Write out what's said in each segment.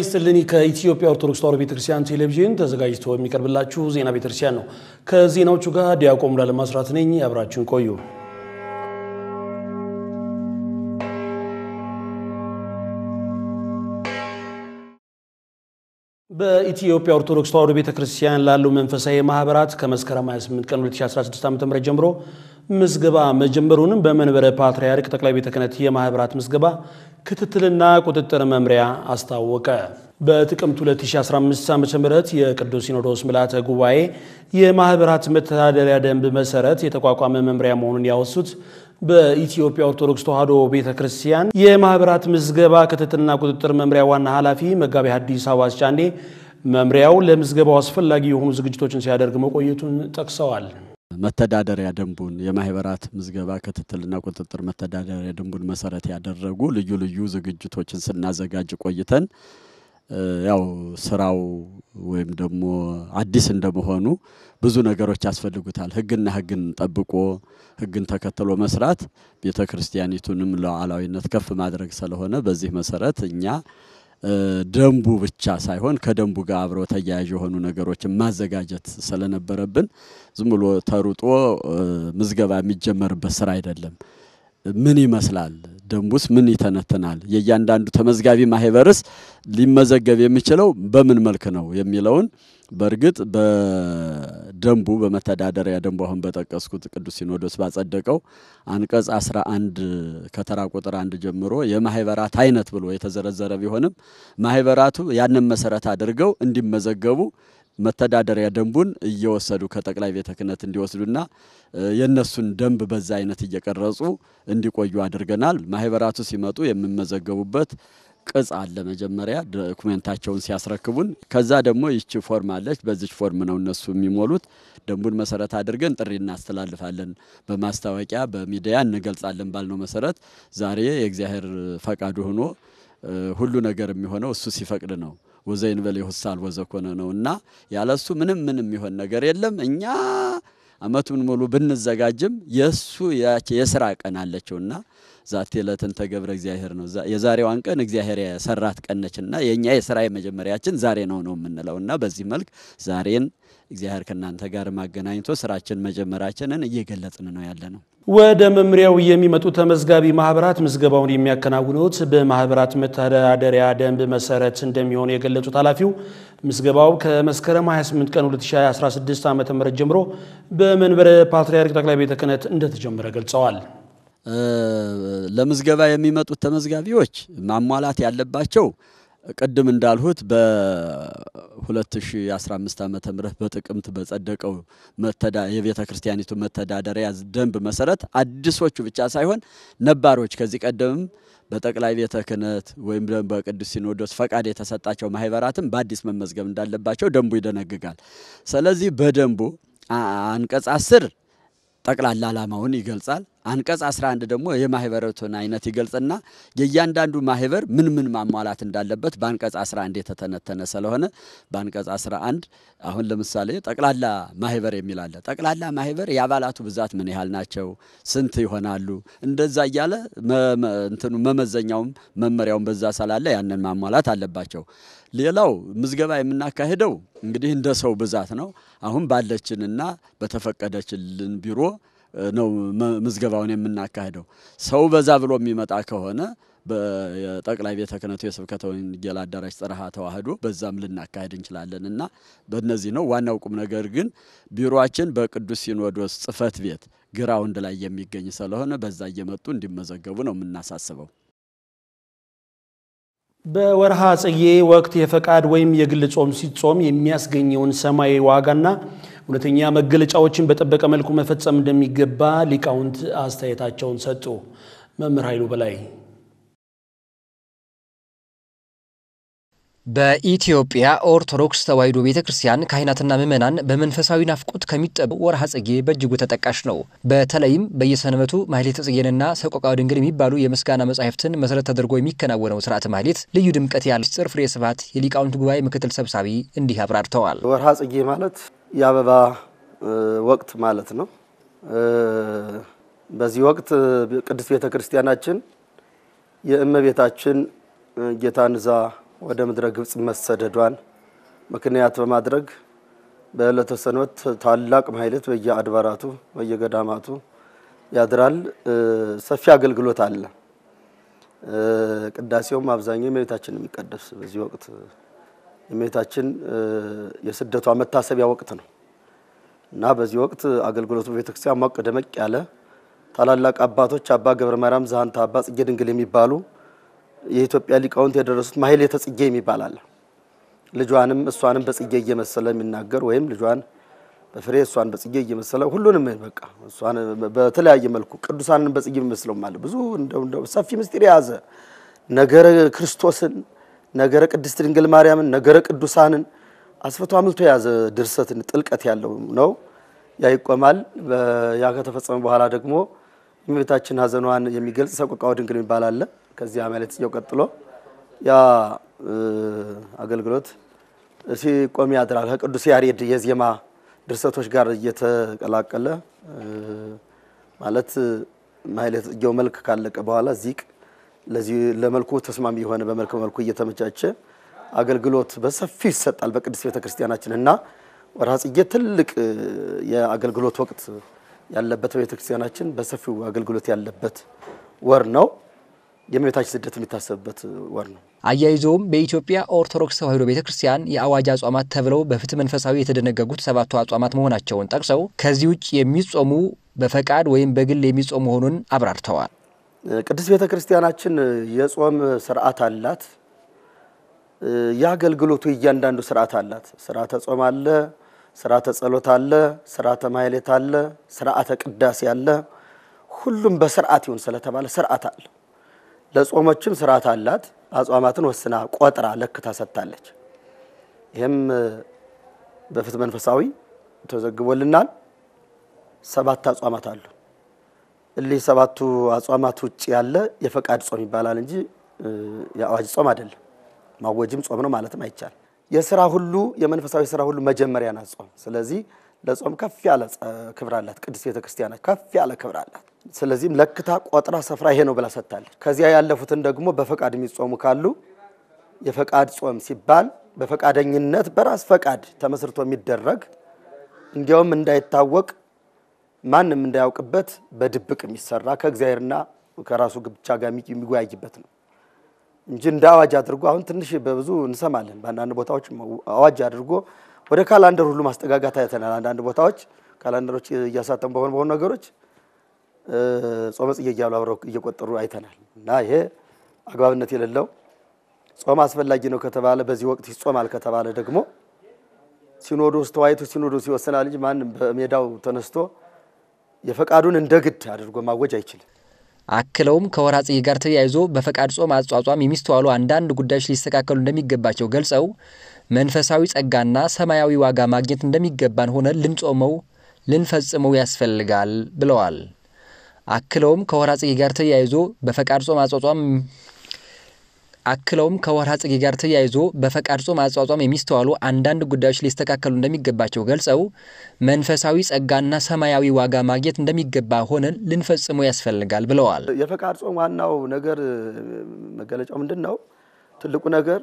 ይስጥልኝ ከኢትዮጵያ ኦርቶዶክስ ተዋሕዶ ቤተክርስቲያን ቴሌቪዥን ተዘጋጅቶ የሚቀርብላችሁ ዜና ቤተክርስቲያን ነው። ከዜናዎቹ ጋር ዲያቆን ሙሉዓለም ነኝ። አብራችሁን ቆዩ። በኢትዮጵያ ኦርቶዶክስ ተዋሕዶ ቤተክርስቲያን ላሉ መንፈሳዊ ማህበራት ከመስከረም 28 ቀን 2016 ም ጀምሮ ምዝገባ መጀመሩንም በመንበረ ፓትርያርክ ጠቅላይ ቤተ ክህነት የማኅበራት ምዝገባ ክትትልና ቁጥጥር መምሪያ አስታወቀ። በጥቅምት 2015 ዓ ም የቅዱስ ሲኖዶስ ምልዓተ ጉባኤ የማኅበራት መተዳደሪያ ደንብ መሠረት የተቋቋመ መምሪያ መሆኑን ያወሱት በኢትዮጵያ ኦርቶዶክስ ተዋሕዶ ቤተ ክርስቲያን የማኅበራት ምዝገባ ክትትልና ቁጥጥር መምሪያ ዋና ኃላፊ መጋቢ ሐዲስ አዋስ ጫንዴ መምሪያው ለምዝገባው አስፈላጊ የሆኑ ዝግጅቶችን ሲያደርግ መቆየቱን ጠቅሰዋል። መተዳደሪያ ደንቡን የማህበራት ምዝገባ ክትትልና ቁጥጥር መተዳደሪያ ደንቡን መሰረት ያደረጉ ልዩ ልዩ ዝግጅቶችን ስናዘጋጅ ቆይተን ያው ስራው ወይም ደግሞ አዲስ እንደመሆኑ ብዙ ነገሮች ያስፈልጉታል። ህግና ህግን ጠብቆ ህግን ተከትሎ መስራት ቤተክርስቲያኒቱንም ሉዓላዊነት ከፍ ማድረግ ስለሆነ በዚህ መሰረት እኛ ደንቡ ብቻ ሳይሆን ከደንቡ ጋር አብረው ተያያዥ የሆኑ ነገሮችን ማዘጋጀት ስለነበረብን ዝም ብሎ ተሩጦ ምዝገባ የሚጀመርበት ስራ አይደለም። ምን ይመስላል? ደንቡስ ምን ይተነትናል? የእያንዳንዱ ተመዝጋቢ ማህበርስ ሊመዘገብ የሚችለው በምን መልክ ነው የሚለውን በእርግጥ ደንቡ በመተዳደሪያ ደንቡ አሁን በጠቀስኩት ቅዱስ ሲኖዶስ ባጸደቀው አንቀጽ 11 ከተራ ቁጥር አንድ ጀምሮ የማህበራት አይነት ብሎ የተዘረዘረ ቢሆንም ማህበራቱ ያንን መሰረት አድርገው እንዲመዘገቡ መተዳደሪያ ደንቡን እየወሰዱ ከጠቅላይ ቤተ ክህነት እንዲወስዱና የእነሱን ደንብ በዛ አይነት እየቀረጹ እንዲቆዩ አድርገናል። ማህበራቱ ሲመጡ የሚመዘገቡበት ቅጽ አለ። መጀመሪያ ዶኩሜንታቸውን ሲያስረክቡን፣ ከዛ ደግሞ ይቺ ፎርም አለች። በዚች ፎርም ነው እነሱ የሚሞሉት። ደንቡን መሰረት አድርገን ጥሪ እናስተላልፋለን። በማስታወቂያ በሚዲያ እንገልጻለን ባልነው መሰረት ዛሬ የእግዚአብሔር ፈቃዱ ሆኖ ሁሉ ነገር የሚሆነው እሱ ሲፈቅድ ነው። ወዘይንበል ይሁሳል ወዘኮነ ነው እና ያለሱ ምንም ምንም የሚሆን ነገር የለም እኛ አመቱን ሙሉ ብንዘጋጅም የእሱ የስራ ቀን አለችውና ዛቴ ዕለትንተ ገብረ እግዚአብሔር ነው። የዛሬዋን ቀን እግዚአብሔር የሰራት ቀነችና የኛ የእኛ የስራ የመጀመሪያችን ዛሬ ነው ነው የምንለውና በዚህ መልክ ዛሬን እግዚአብሔር ከእናንተ ጋር ማገናኝቶ ስራችን መጀመራችንን እየገለጽን ነው ያለ ነው። ወደ መምሪያው የሚመጡ ተመዝጋቢ ማህበራት ምዝገባውን የሚያከናውኑት በማህበራት መተዳደሪያ ደንብ መሰረት እንደሚሆን የገለጹት ኃላፊው ምዝገባው ከመስከረም 28 ቀን 2016 ዓ ም ጀምሮ በመንበረ ፓትርያርክ ጠቅላይ ቤተ ክህነት እንደተጀመረ ገልጸዋል። ለምዝገባ የሚመጡት ተመዝጋቢዎች ማሟላት ያለባቸው ቅድም እንዳልሁት በ2015 ዓ ም በጥቅምት በጸደቀው የቤተ ክርስቲያኒቱ መተዳደሪያ ደንብ መሰረት አዲሶቹ ብቻ ሳይሆን ነባሮች ከዚህ ቀደምም በጠቅላይ ቤተ ክህነት ወይም ደግሞ በቅዱስ ሲኖዶስ ፈቃድ የተሰጣቸው ማህበራትም በአዲስ መመዝገብ እንዳለባቸው ደንቡ ይደነግጋል። ስለዚህ በደንቡ አንቀጽ አስር ጠቅላላ ዓላማውን ይገልጻል። አንቀጽ 11 ደግሞ የማህበረቱን አይነት ይገልጽና የእያንዳንዱ ማህበር ምን ምን ማሟላት እንዳለበት በአንቀጽ 11 የተተነተነ ስለሆነ በአንቀጽ 11 አሁን ለምሳሌ ጠቅላላ ማህበር የሚል አለ። ጠቅላላ ማህበር የአባላቱ ብዛት ምን ያህል ናቸው? ስንት ይሆናሉ? እንደዛ እያለ እንትኑ መመዘኛውም መመሪያውም በዛ ስላለ ያንን ማሟላት አለባቸው። ሌላው ምዝገባ የምናካሄደው እንግዲህ እንደ ሰው ብዛት ነው። አሁን ባለችንና በተፈቀደችልን ቢሮ ነው ምዝገባውን የምናካሄደው። ሰው በዛ ብሎ የሚመጣ ከሆነ በጠቅላይ ቤተ ክህነቱ የስብከተ ወንጌል አዳራሽ ጽርሐ ተዋሕዶ በዛም ልናካሄድ እንችላለን እና በእነዚህ ነው ዋናው ቁም ነገር። ግን ቢሮችን በቅዱስ ሲኖዶስ ጽሕፈት ቤት ግራውንድ ላይ የሚገኝ ስለሆነ በዛ እየመጡ እንዲመዘገቡ ነው የምናሳስበው። በወርሃ ጽጌ ወቅት የፈቃድ ወይም የግል ጾም ሲጾም የሚያስገኘውን ሰማያዊ ዋጋና እውነተኛ መገለጫዎችን በጠበቀ መልኩ መፈጸም እንደሚገባ ሊቃውንት አስተያየታቸውን ሰጡ። መምህር ኃይሉ በላይ በኢትዮጵያ ኦርቶዶክስ ተዋሕዶ ቤተ ክርስቲያን ካህናትና ምዕመናን በመንፈሳዊ ናፍቆት ከሚጠበው ወርሃ ጽጌ በእጅጉ ተጠቃሽ ነው። በተለይም በየሰንበቱ ማሕሌተ ጽጌንና ሰቆቃወ ድንግል የሚባሉ የምስጋና መጻሕፍትን መሰረት ተደርጎ የሚከናወነው ስርዓተ ማሕሌት ልዩ ድምቀት ያለ ሚስጥር ፍሬ ስብሐት የሊቃውንት ጉባኤ ምክትል ሰብሳቢ እንዲህ አብራርተዋል። ወርሃ ጽጌ ማለት የአበባ ወቅት ማለት ነው። በዚህ ወቅት ቅድስት ቤተ ክርስቲያናችን የእመቤታችን ጌታን ወደ ምድረ ግብፅ መሰደዷን ምክንያት በማድረግ በዕለተ ሰንበት ታላቅ ማሕሌት በየአድባራቱ በየገዳማቱ ያድራል። ሰፊ አገልግሎት አለ። ቅዳሴውም አብዛኛው የእመቤታችን የሚቀደስ በዚህ ወቅት የእመቤታችን የስደቷ መታሰቢያ ወቅት ነው እና በዚህ ወቅት አገልግሎቱ በቤተክርስቲያን ሞቅ ደመቅ ያለ ታላላቅ አባቶች አባ ገብረ ማርያም ዛንታ አባ ጽጌ ድንግል የሚባሉ የኢትዮጵያ ሊቃውንት የደረሱት ማህሌተ ጽጌ የሚባል አለ። ልጇንም እሷንም በጽጌ እየመሰለ የሚናገር ወይም ልጇን በፍሬ እሷን በጽጌ እየመሰለ ሁሉንም በቃ እሷን በተለያየ መልኩ ቅዱሳንን በጽጌ የሚመስለው ማለት ብዙ ሰፊ ምስጢር የያዘ ነገረ ክርስቶስን፣ ነገረ ቅድስት ድንግል ማርያምን፣ ነገረ ቅዱሳንን አስፈቶ አምልቶ የያዘ ድርሰትን ጥልቀት ያለው ነው። ያ ይቆማል። ያ ከተፈጸመ በኋላ ደግሞ እመቤታችን ሐዘኗን የሚገልጽ ሰቆቃወ ድንግል የሚባል አለ። ከዚህ አመለጥየው ቀጥሎ ያ አገልግሎት ሲቆም ያድራል። ከቅዱስ ያሬድ የዜማ ድርሰቶች ጋር እየተቀላቀለ ማለት ማህሌት ጽጌው መልክ ካለቀ በኋላ ዚቅ ለዚህ ለመልኩ ተስማሚ የሆነ በመልክ መልኩ እየተመቻቸ አገልግሎት በሰፊው ይሰጣል በቅዱስ ቤተ ክርስቲያናችን እና ወርሃ ጽጌ ትልቅ የአገልግሎት ወቅት ያለበት በቤተክርስቲያናችን ክርስቲያናችን በሰፊው አገልግሎት ያለበት ወር ነው። የእመቤታችን ስደት የሚታሰብበት ወር ነው። አያይዘውም በኢትዮጵያ ኦርቶዶክስ ተዋሕዶ ቤተ ክርስቲያን የአዋጅ አጽዋማት ተብለው በፍትህ መንፈሳዊ የተደነገጉት ሰባቱ አጽዋማት መሆናቸውን ጠቅሰው ከዚህ ውጭ የሚጾሙ በፈቃድ ወይም በግል የሚጾም መሆኑን አብራርተዋል። ቅድስት ቤተ ክርስቲያናችን የጾም ስርዓት አላት። የአገልግሎቱ እያንዳንዱ ስርዓት አላት። ስርዓተ ጾም አለ፣ ስርዓተ ጸሎት አለ፣ ስርዓተ ማህሌት አለ፣ ስርዓተ ቅዳሴ አለ። ሁሉም በስርዓት ይሁን ስለተባለ ስርዓት አለ። ለጾሞችም ስርዓት አላት። አጽዋማትን ወስና ቆጥራ ለክታ ሰጥታለች። ይህም በፍትሐ መንፈሳዊ ተዘግቦልናል። ሰባት አጽዋማት አሉ። እሊህ ሰባቱ አጽዋማት ውጭ ያለ የፈቃድ ጾም ይባላል እንጂ የአዋጅ ጾም አይደለም። ማወጅም ጾም ነው ማለትም አይቻልም። የስራ ሁሉ የመንፈሳዊ ስራ ሁሉ መጀመሪያ ናት ጾም። ስለዚህ ለጾም ከፍ ያለ ክብር አላት። ቅድስት ቤተ ክርስቲያናት ከፍ ያለ ክብር አላት። ስለዚህም ለክታ ቆጥራ ስፍራ ይሄ ነው ብላ ሰጥታለች። ከዚያ ያለፉትን ደግሞ በፈቃድ የሚጾሙ ካሉ የፈቃድ ጾም ሲባል በፈቃደኝነት በራስ ፈቃድ ተመስርቶ የሚደረግ እንዲያውም እንዳይታወቅ ማንም እንዳያውቅበት በድብቅ የሚሰራ ከእግዚአብሔርና ከራሱ ብቻ ጋር የሚወያይበት ነው እንጂ እንደ አዋጅ አድርጎ አሁን ትንሽ በብዙ እንሰማለን። በአንዳንድ ቦታዎች አዋጅ አድርጎ ወደ ካላንደር ሁሉ ማስጠጋጋት አይተናል። አንዳንድ ቦታዎች ካላንደሮች እያሳተሙ በሆኑ በሆኑ ነገሮች ጾመ ጽጌ እያሉ አብረው እየቆጠሩ አይተናል። እና ይሄ አግባብነት የሌለው ጾም አስፈላጊ ነው ከተባለ በዚህ ወቅት ይጾማል ከተባለ ደግሞ ሲኖዶስ ተዋይቶ ሲኖዶስ ይወስናል እንጂ ማንም በሜዳው ተነስቶ የፈቃዱን እንደ ግድ አድርጎ ማወጅ አይችልም። አክለውም ከወራ ጽጌ ጋር ተያይዞ በፈቃድ ጾም አጿጿም የሚስተዋሉ አንዳንድ ጉዳዮች ሊስተካከሉ እንደሚገባቸው ገልጸው መንፈሳዊ ጸጋና ሰማያዊ ዋጋ ማግኘት እንደሚገባን ሆነ ልንጾመው ልንፈጽመው ያስፈልጋል ብለዋል። አክለውም ከወርሃ ጽጌ ጋር ተያይዞ በፈቃድ ጾም አጿጿም አክለውም ከወርሃ ጽጌ ጋር ተያይዞ በፈቃድ ጾም አጿጿም የሚስተዋሉ አንዳንድ ጉዳዮች ሊስተካከሉ እንደሚገባቸው ገልጸው መንፈሳዊ ጸጋና ሰማያዊ ዋጋ ማግኘት እንደሚገባ ሆነን ልንፈጽመው ያስፈልጋል ብለዋል። የፈቃድ ጾም ዋናው ነገር መገለጫው ምንድን ነው? ትልቁ ነገር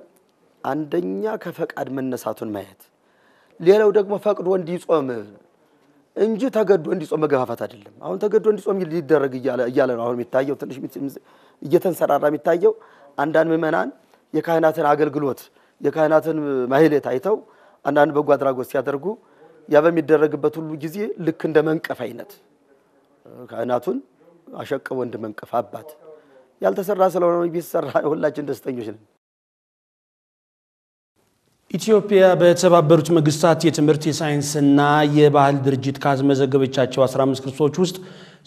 አንደኛ ከፈቃድ መነሳቱን ማየት፣ ሌላው ደግሞ ፈቅዶ እንዲጾም እንጂ ተገዶ እንዲጾም መገፋፋት አይደለም። አሁን ተገዶ እንዲጾም ሊደረግ እያለ ነው አሁን የሚታየው ትንሽ እየተንሰራራ የሚታየው አንዳንድ ምዕመናን የካህናትን አገልግሎት የካህናትን ማህሌት አይተው አንዳንድ በጎ አድራጎት ሲያደርጉ ያ በሚደረግበት ሁሉ ጊዜ ልክ እንደ መንቀፍ አይነት ካህናቱን አሸቅቦ እንደ መንቀፍ አባት ያልተሰራ ስለሆነ ቢሰራ ሁላችን ደስተኞች ነን። ኢትዮጵያ በተባበሩት መንግስታት የትምህርት የሳይንስና የባህል ድርጅት ካስመዘገበቻቸው 15 ቅርሶች ውስጥ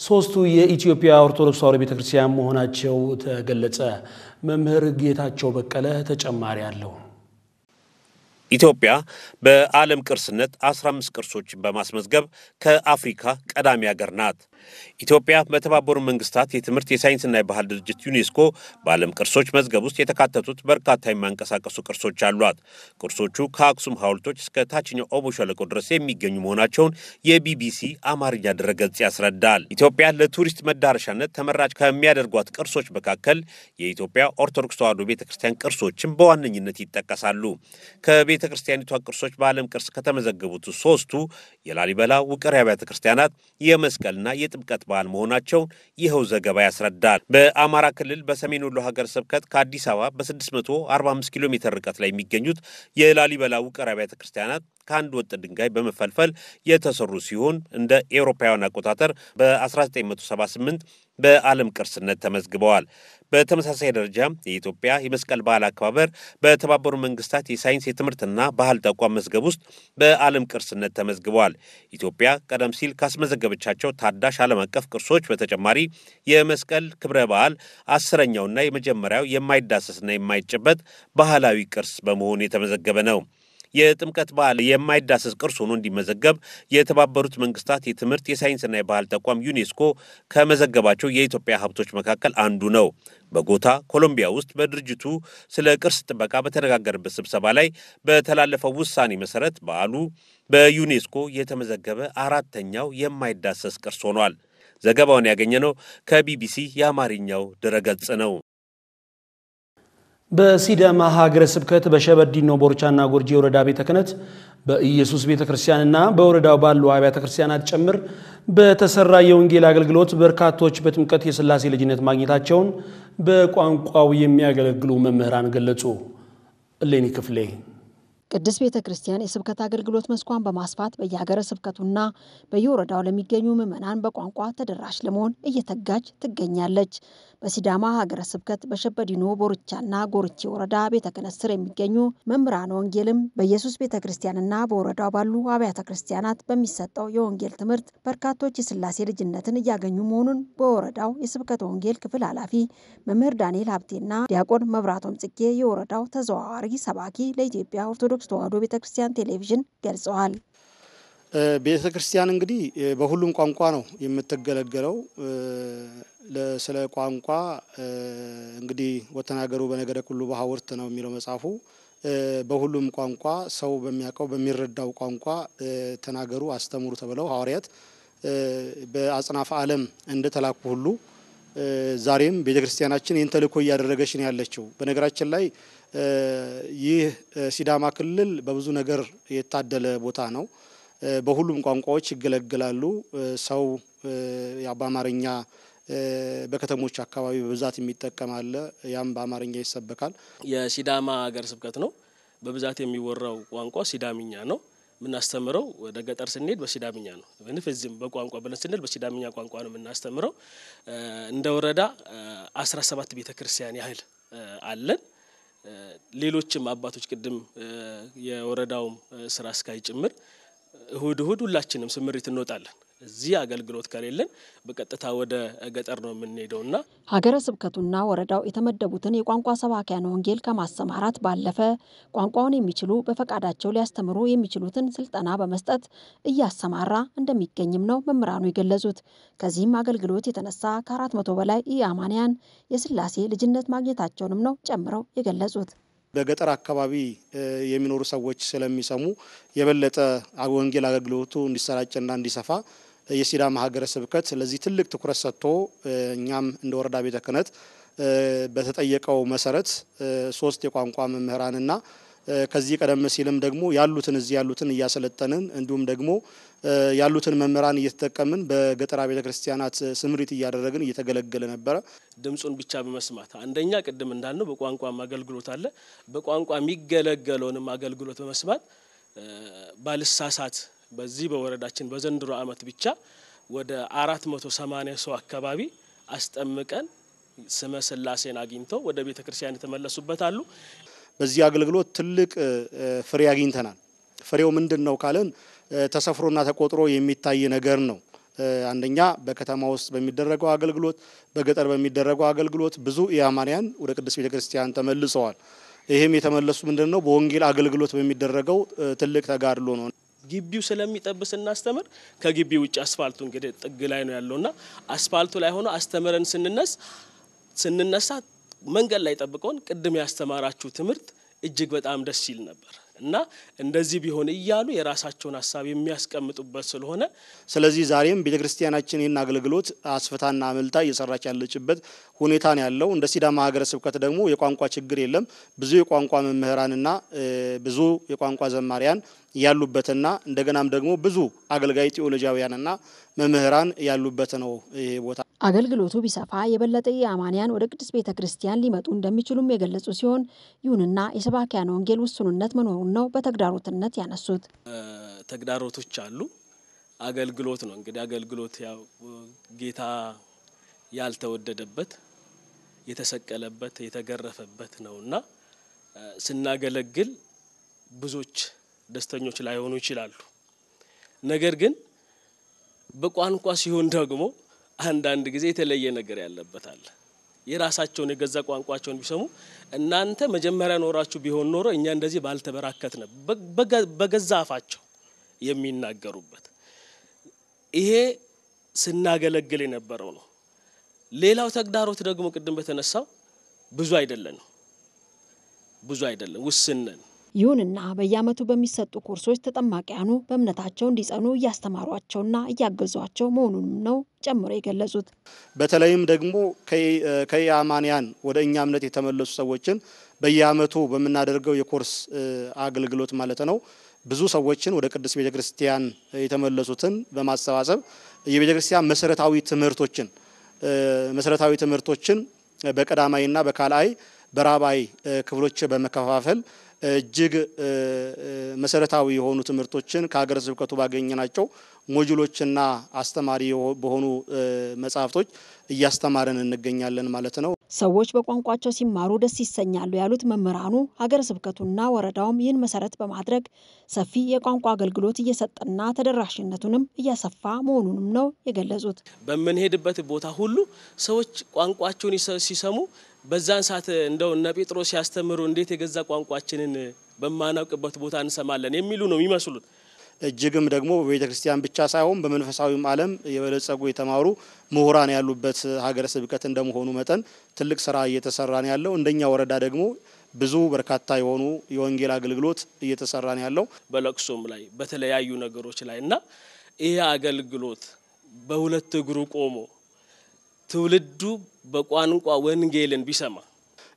ሶስቱ የኢትዮጵያ ኦርቶዶክስ ተዋሕዶ ቤተክርስቲያን መሆናቸው ተገለጸ። መምህር ጌታቸው በቀለ ተጨማሪ አለው። ኢትዮጵያ በዓለም ቅርስነት 15 ቅርሶችን በማስመዝገብ ከአፍሪካ ቀዳሚ ሀገር ናት። ኢትዮጵያ በተባበሩ መንግስታት የትምህርት የሳይንስና የባህል ድርጅት ዩኔስኮ በዓለም ቅርሶች መዝገብ ውስጥ የተካተቱት በርካታ የሚያንቀሳቀሱ ቅርሶች አሏት። ቅርሶቹ ከአክሱም ሐውልቶች እስከ ታችኛው ኦቦ ሸለቆ ድረስ የሚገኙ መሆናቸውን የቢቢሲ አማርኛ ድረገጽ ያስረዳል። ኢትዮጵያ ለቱሪስት መዳረሻነት ተመራጭ ከሚያደርጓት ቅርሶች መካከል የኢትዮጵያ ኦርቶዶክስ ተዋሕዶ ቤተ ክርስቲያን ቅርሶችም በዋነኝነት ይጠቀሳሉ። ከቤተ ክርስቲያኒቷ ቅርሶች በዓለም ቅርስ ከተመዘገቡት ሶስቱ የላሊበላ ውቅር አብያተ ክርስቲያናት፣ የመስቀልና የጥምቀት በዓል መሆናቸውን ይኸው ዘገባ ያስረዳል። በአማራ ክልል በሰሜን ወሎ ሀገር ስብከት ከአዲስ አበባ በ645 ኪሎ ሜትር ርቀት ላይ የሚገኙት የላሊበላ ውቅር አብያተ ክርስቲያናት ከአንድ ወጥ ድንጋይ በመፈልፈል የተሰሩ ሲሆን እንደ ኤውሮፓውያን አቆጣጠር በ1978 በዓለም ቅርስነት ተመዝግበዋል። በተመሳሳይ ደረጃ የኢትዮጵያ የመስቀል በዓል አከባበር በተባበሩ መንግስታት የሳይንስ የትምህርትና ባህል ተቋም መዝገብ ውስጥ በዓለም ቅርስነት ተመዝግበዋል። ኢትዮጵያ ቀደም ሲል ካስመዘገበቻቸው ታዳሽ ዓለም አቀፍ ቅርሶች በተጨማሪ የመስቀል ክብረ በዓል አስረኛውና የመጀመሪያው የማይዳሰስና የማይጭበት ባህላዊ ቅርስ በመሆኑ የተመዘገበ ነው። የጥምቀት በዓል የማይዳሰስ ቅርስ ሆኖ እንዲመዘገብ የተባበሩት መንግስታት የትምህርት የሳይንስና የባህል ተቋም ዩኔስኮ ከመዘገባቸው የኢትዮጵያ ሀብቶች መካከል አንዱ ነው። በጎታ ኮሎምቢያ ውስጥ በድርጅቱ ስለ ቅርስ ጥበቃ በተነጋገረበት ስብሰባ ላይ በተላለፈው ውሳኔ መሰረት በዓሉ በዩኔስኮ የተመዘገበ አራተኛው የማይዳሰስ ቅርስ ሆኗል። ዘገባውን ያገኘነው ከቢቢሲ የአማርኛው ድረገጽ ነው። በሲዳማ ሀገረ ስብከት በሸበዲኖ ቦርቻና ጎርጂ ወረዳ ቤተ ክህነት በኢየሱስ ቤተ ክርስቲያንና በወረዳው ባሉ አብያተ ክርስቲያናት ጭምር በተሰራ የወንጌል አገልግሎት በርካቶች በጥምቀት የስላሴ ልጅነት ማግኘታቸውን በቋንቋው የሚያገለግሉ መምህራን ገለጹ። እሌኒ ክፍሌ ቅድስት ቤተ ክርስቲያን የስብከት አገልግሎት መስኳን በማስፋት በየሀገረ ስብከቱና በየወረዳው ለሚገኙ ምዕመናን በቋንቋ ተደራሽ ለመሆን እየተጋጅ ትገኛለች። በሲዳማ ሀገረ ስብከት በሸበዲኖ ቦርቻና ጎርቼ ወረዳ ቤተ ክህነት ስር የሚገኙ መምህራን ወንጌልም በኢየሱስ ቤተ ክርስቲያንና በወረዳው ባሉ አብያተ ክርስቲያናት በሚሰጠው የወንጌል ትምህርት በርካቶች የስላሴ ልጅነትን እያገኙ መሆኑን በወረዳው የስብከት ወንጌል ክፍል ኃላፊ መምህር ዳንኤል ሀብቴና ዲያቆን መብራቶም ጽጌ የወረዳው ተዘዋዋሪ ሰባኪ ለኢትዮጵያ ኦርቶዶክስ ኦርቶዶክስ ተዋሕዶ ቤተ ክርስቲያን ቴሌቪዥን ገልጸዋል። ቤተ ክርስቲያን እንግዲህ በሁሉም ቋንቋ ነው የምትገለገለው። ስለ ቋንቋ እንግዲህ ወተናገሩ በነገረ ኩሉ በሀውርት ነው የሚለው መጽሐፉ። በሁሉም ቋንቋ ሰው በሚያውቀው በሚረዳው ቋንቋ ተናገሩ፣ አስተምሩ ተብለው ሐዋርያት በአጽናፈ ዓለም እንደተላኩ ሁሉ ዛሬም ቤተ ክርስቲያናችን ይህን ተልእኮ እያደረገች ነው ያለችው። በነገራችን ላይ ይህ ሲዳማ ክልል በብዙ ነገር የታደለ ቦታ ነው። በሁሉም ቋንቋዎች ይገለገላሉ። ሰው በአማርኛ በከተሞች አካባቢ በብዛት የሚጠቀማለ ያም በአማርኛ ይሰበካል። የሲዳማ ሀገር ስብከት ነው። በብዛት የሚወራው ቋንቋ ሲዳሚኛ ነው። የምናስተምረው ወደ ገጠር ስንሄድ በሲዳሚኛ ነው። እዚህም በቋንቋ ብለን ስንል በሲዳሚኛ ቋንቋ ነው የምናስተምረው። እንደ ወረዳ 17 ቤተክርስቲያን ያህል አለን። ሌሎችም አባቶች ቅድም የወረዳውም ስራ አስኪያጅ ጭምር እሁድ እሁድ ሁላችንም ስምሪት እንወጣለን። እዚህ አገልግሎት ከሌለን በቀጥታ ወደ ገጠር ነው የምንሄደው እና ሀገረ ስብከቱና ወረዳው የተመደቡትን የቋንቋ ሰባኪያን ወንጌል ከማሰማራት ባለፈ ቋንቋውን የሚችሉ በፈቃዳቸው ሊያስተምሩ የሚችሉትን ስልጠና በመስጠት እያሰማራ እንደሚገኝም ነው መምህራኑ የገለጹት። ከዚህም አገልግሎት የተነሳ ከአራት መቶ በላይ የአማንያን የስላሴ ልጅነት ማግኘታቸውንም ነው ጨምረው የገለጹት። በገጠር አካባቢ የሚኖሩ ሰዎች ስለሚሰሙ የበለጠ ወንጌል አገልግሎቱ እንዲሰራጭና እንዲሰፋ የሲዳማ ሀገረ ስብከት ለዚህ ትልቅ ትኩረት ሰጥቶ እኛም እንደ ወረዳ ቤተ ክህነት በተጠየቀው መሰረት ሶስት የቋንቋ መምህራንና ከዚህ ቀደም ሲልም ደግሞ ያሉትን እዚህ ያሉትን እያሰለጠንን እንዲሁም ደግሞ ያሉትን መምህራን እየተጠቀምን በገጠራ ቤተ ክርስቲያናት ስምሪት እያደረግን እየተገለገለ ነበረ። ድምፁን ብቻ በመስማት አንደኛ ቅድም እንዳልነው በቋንቋም አገልግሎት አለ። በቋንቋ የሚገለገለውንም አገልግሎት በመስማት ባልሳሳት በዚህ በወረዳችን በዘንድሮ ዓመት ብቻ ወደ 480 ሰው አካባቢ አስጠምቀን ስመ ስላሴን አግኝተው ወደ ቤተ ክርስቲያን የተመለሱበት አሉ። በዚህ አገልግሎት ትልቅ ፍሬ አግኝተናል። ፍሬው ምንድን ነው ካለን ተሰፍሮና ተቆጥሮ የሚታይ ነገር ነው። አንደኛ በከተማ ውስጥ በሚደረገው አገልግሎት፣ በገጠር በሚደረገው አገልግሎት ብዙ ኢአማንያን ወደ ቅዱስ ቤተ ክርስቲያን ተመልሰዋል። ይህም የተመለሱ ምንድን ነው በወንጌል አገልግሎት በሚደረገው ትልቅ ተጋድሎ ነው። ግቢው ስለሚጠብስ ስናስተምር ከግቢ ውጭ አስፋልቱ እንግዲህ ጥግ ላይ ነው ያለውና አስፋልቱ ላይ ሆኖ አስተምረን ስንነስ ስንነሳ መንገድ ላይ ጠብቀውን ቅድም ያስተማራችሁ ትምህርት እጅግ በጣም ደስ ይል ነበር እና እንደዚህ ቢሆን እያሉ የራሳቸውን ሀሳብ የሚያስቀምጡበት ስለሆነ ስለዚህ ዛሬም ቤተክርስቲያናችን ይህን አገልግሎት አስፍታና አመልታ እየሰራች ያለችበት ሁኔታ ነው ያለው። እንደ ሲዳማ ሀገረ ስብከት ደግሞ የቋንቋ ችግር የለም። ብዙ የቋንቋ መምህራንና ብዙ የቋንቋ ዘማሪያን ያሉበትና እንደገናም ደግሞ ብዙ አገልጋይ ቴዎሎጂያውያንና መምህራን ያሉበት ነው ይሄ ቦታ። አገልግሎቱ ቢሰፋ የበለጠ የአማንያን ወደ ቅድስት ቤተ ክርስቲያን ሊመጡ እንደሚችሉም የገለጹ ሲሆን ይሁንና የሰባኪያን ወንጌል ውሱንነት መኖሩን ነው በተግዳሮትነት ያነሱት። ተግዳሮቶች አሉ። አገልግሎት ነው እንግዲህ አገልግሎት ያው ጌታ ያልተወደደበት የተሰቀለበት የተገረፈበት ነውና ስናገለግል ብዙዎች ደስተኞች ላይሆኑ ይችላሉ። ነገር ግን በቋንቋ ሲሆን ደግሞ አንዳንድ ጊዜ የተለየ ነገር ያለበታል። የራሳቸውን የገዛ ቋንቋቸውን ቢሰሙ እናንተ መጀመሪያ ኖራችሁ ቢሆን ኖሮ እኛ እንደዚህ ባልተበራከት ነው በገዛ አፋቸው የሚናገሩበት ይሄ ስናገለግል የነበረው ነው። ሌላው ተግዳሮት ደግሞ ቅድም በተነሳው ብዙ አይደለንም ብዙ አይደለም ውስነን። ይሁንና በየዓመቱ በሚሰጡ ኮርሶች ተጠማቂያኑ በእምነታቸው እንዲጸኑ እያስተማሯቸውና እያገዟቸው መሆኑንም ነው ጨምሮ የገለጹት። በተለይም ደግሞ ከኢአማንያን ወደ እኛ እምነት የተመለሱ ሰዎችን በየዓመቱ በምናደርገው የኮርስ አገልግሎት ማለት ነው ብዙ ሰዎችን ወደ ቅዱስ ቤተክርስቲያን የተመለሱትን በማሰባሰብ የቤተክርስቲያን መሰረታዊ ትምህርቶችን መሰረታዊ ትምህርቶችን በቀዳማይና በካልአይ በራባይ ክፍሎች በመከፋፈል እጅግ መሰረታዊ የሆኑ ትምህርቶችን ከሀገረ ስብከቱ ባገኘናቸው ሞጁሎችና አስተማሪ በሆኑ መጽሐፍቶች እያስተማረን እንገኛለን ማለት ነው። ሰዎች በቋንቋቸው ሲማሩ ደስ ይሰኛሉ ያሉት መምህራኑ ሀገረ ስብከቱና ወረዳውም ይህን መሰረት በማድረግ ሰፊ የቋንቋ አገልግሎት እየሰጠና ተደራሽነቱንም እያሰፋ መሆኑንም ነው የገለጹት። በምንሄድበት ቦታ ሁሉ ሰዎች ቋንቋቸውን ሲሰሙ በዛን ሰዓት እንደው እነ ጴጥሮስ ሲያስተምሩ እንዴት የገዛ ቋንቋችንን በማናውቅበት ቦታ እንሰማለን የሚሉ ነው የሚመስሉት። እጅግም ደግሞ በቤተ ክርስቲያን ብቻ ሳይሆን በመንፈሳዊም ዓለም የበለጸጉ የተማሩ ምሁራን ያሉበት ሀገረ ስብከት እንደመሆኑ መጠን ትልቅ ስራ እየተሰራ ነው ያለው። እንደኛ ወረዳ ደግሞ ብዙ በርካታ የሆኑ የወንጌል አገልግሎት እየተሰራ ነው ያለው በለቅሶም ላይ በተለያዩ ነገሮች ላይ እና ይህ አገልግሎት በሁለት እግሩ ቆሞ ትውልዱ በቋንቋ ወንጌልን ቢሰማ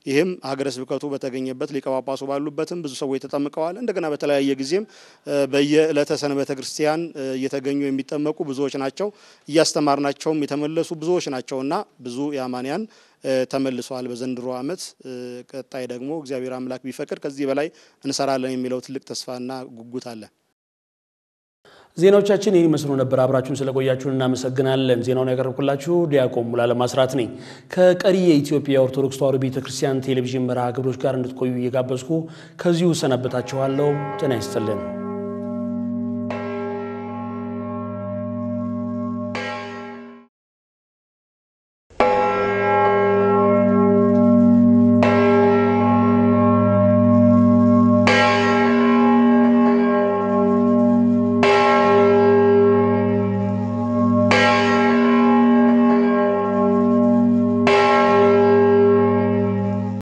ይህም ሀገረ ስብከቱ በተገኘበት ሊቀ ጳጳሱ ባሉበትም ብዙ ሰዎች ተጠምቀዋል። እንደገና በተለያየ ጊዜም በየዕለተ ሰንበተ ክርስቲያን እየተገኙ የሚጠመቁ ብዙዎች ናቸው። እያስተማርናቸውም የተመለሱ ብዙዎች ናቸውና ብዙ የአማንያን ተመልሰዋል በዘንድሮ ዓመት። ቀጣይ ደግሞ እግዚአብሔር አምላክ ቢፈቅድ ከዚህ በላይ እንሰራለን የሚለው ትልቅ ተስፋና ጉጉት አለን። ዜናዎቻችን ይህ ይመስሉ ነበር። አብራችሁን ስለቆያችሁን እናመሰግናለን። ዜናውን ያቀረብኩላችሁ ዲያቆን ሙላ ለማስራት ነኝ። ከቀሪ የኢትዮጵያ ኦርቶዶክስ ተዋሕዶ ቤተክርስቲያን ቴሌቪዥን መርሃ ግብሮች ጋር እንድትቆዩ እየጋበዝኩ ከዚሁ ሰናበታችኋለሁ። ጤና ይስጥልን።